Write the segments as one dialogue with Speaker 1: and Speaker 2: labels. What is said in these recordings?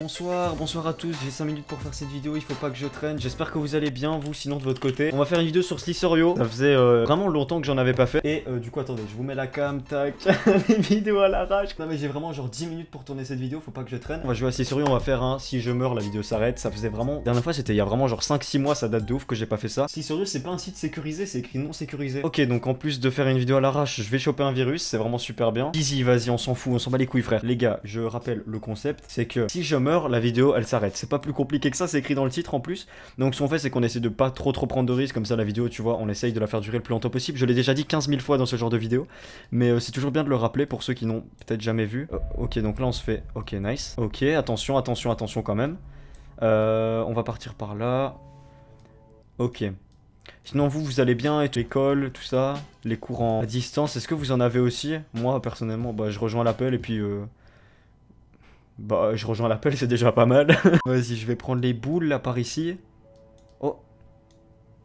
Speaker 1: Bonsoir, bonsoir à tous, j'ai 5 minutes pour faire cette vidéo, il faut pas que je traîne, j'espère que vous allez bien, vous sinon de votre côté. On va faire une vidéo sur Slissorio, ça faisait euh, vraiment longtemps que j'en avais pas fait. Et euh, du coup attendez, je vous mets la cam, tac, les vidéos à l'arrache. Non mais j'ai vraiment genre 10 minutes pour tourner cette vidéo, faut pas que je traîne. On va jouer à Slissorio, on va faire un si je meurs la vidéo s'arrête, ça faisait vraiment... dernière fois c'était il y a vraiment genre 5-6 mois, ça date de ouf que j'ai pas fait ça. Slissorio c'est pas un site sécurisé, c'est écrit non sécurisé. Ok donc en plus de faire une vidéo à l'arrache, je vais choper un virus, c'est vraiment super bien. Easy, vas-y, on s'en fout, on s'en bat les couilles frère. Les gars, je rappelle le concept, c'est que si je la vidéo elle s'arrête. C'est pas plus compliqué que ça, c'est écrit dans le titre en plus. Donc ce qu'on fait c'est qu'on essaie de pas trop trop prendre de risques, comme ça la vidéo tu vois, on essaye de la faire durer le plus longtemps possible. Je l'ai déjà dit 15 000 fois dans ce genre de vidéo, mais euh, c'est toujours bien de le rappeler pour ceux qui n'ont peut-être jamais vu. Euh, ok donc là on se fait, ok nice. Ok attention, attention, attention quand même. Euh, on va partir par là. Ok. Sinon, vous, vous allez bien et l'école, tout ça, les cours en distance, est-ce que vous en avez aussi Moi, personnellement, bah, je rejoins l'appel et puis euh, bah, je rejoins l'appel, c'est déjà pas mal. Vas-y, je vais prendre les boules, là, par ici. Oh.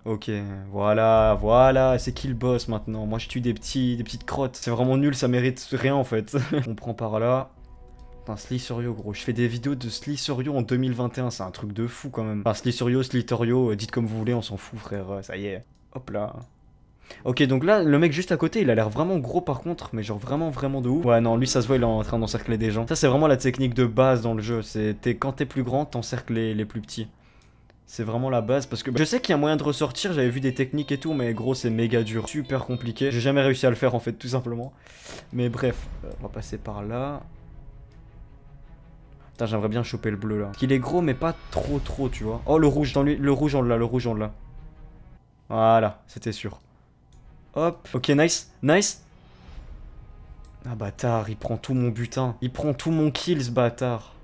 Speaker 1: Ok, voilà, voilà, c'est qui le boss maintenant Moi, je tue des, petits, des petites crottes. C'est vraiment nul, ça mérite rien, en fait. On prend par là. Un Slicerio gros. Je fais des vidéos de Slicerio en 2021, c'est un truc de fou, quand même. Enfin, Slissorio, Slitorio, euh, dites comme vous voulez, on s'en fout, frère, ça y est. Hop là. Ok, donc là, le mec juste à côté, il a l'air vraiment gros par contre, mais genre vraiment, vraiment de ouf. Ouais, non, lui, ça se voit, il est en train d'encercler des gens. Ça, c'est vraiment la technique de base dans le jeu. C'est quand t'es plus grand, t'encercles les, les plus petits. C'est vraiment la base parce que bah, je sais qu'il y a moyen de ressortir, j'avais vu des techniques et tout, mais gros c'est méga dur, super compliqué. J'ai jamais réussi à le faire en fait tout simplement. Mais bref, euh, on va passer par là. Putain j'aimerais bien choper le bleu là. Qu'il est gros mais pas trop trop tu vois. Oh le rouge, dans le rouge en là le rouge on l'a. Voilà, c'était sûr. Hop. Ok, nice. Nice. Ah, bâtard, il prend tout mon butin. Il prend tout mon kill, ce bâtard.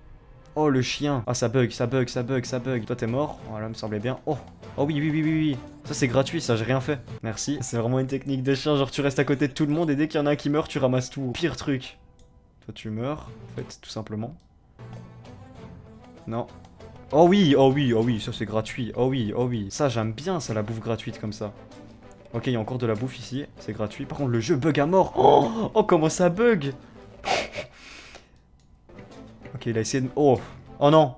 Speaker 1: Oh, le chien. Ah, ça bug, ça bug, ça bug, ça bug. Toi, t'es mort. Voilà, me semblait bien. Oh. Oh oui, oui, oui, oui, oui. Ça, c'est gratuit, ça, j'ai rien fait. Merci. C'est vraiment une technique de chien, Genre, tu restes à côté de tout le monde et dès qu'il y en a un qui meurt, tu ramasses tout. Pire truc. Toi, tu meurs, en fait, tout simplement. Non. Oh oui, oh oui, oh oui, ça, c'est gratuit. Oh oui, oh oui. Ça, j'aime bien, ça, la bouffe gratuite comme ça. Ok, il y a encore de la bouffe ici, c'est gratuit. Par contre, le jeu bug à mort. Oh, oh comment ça bug Ok, il a essayé de... Oh, oh non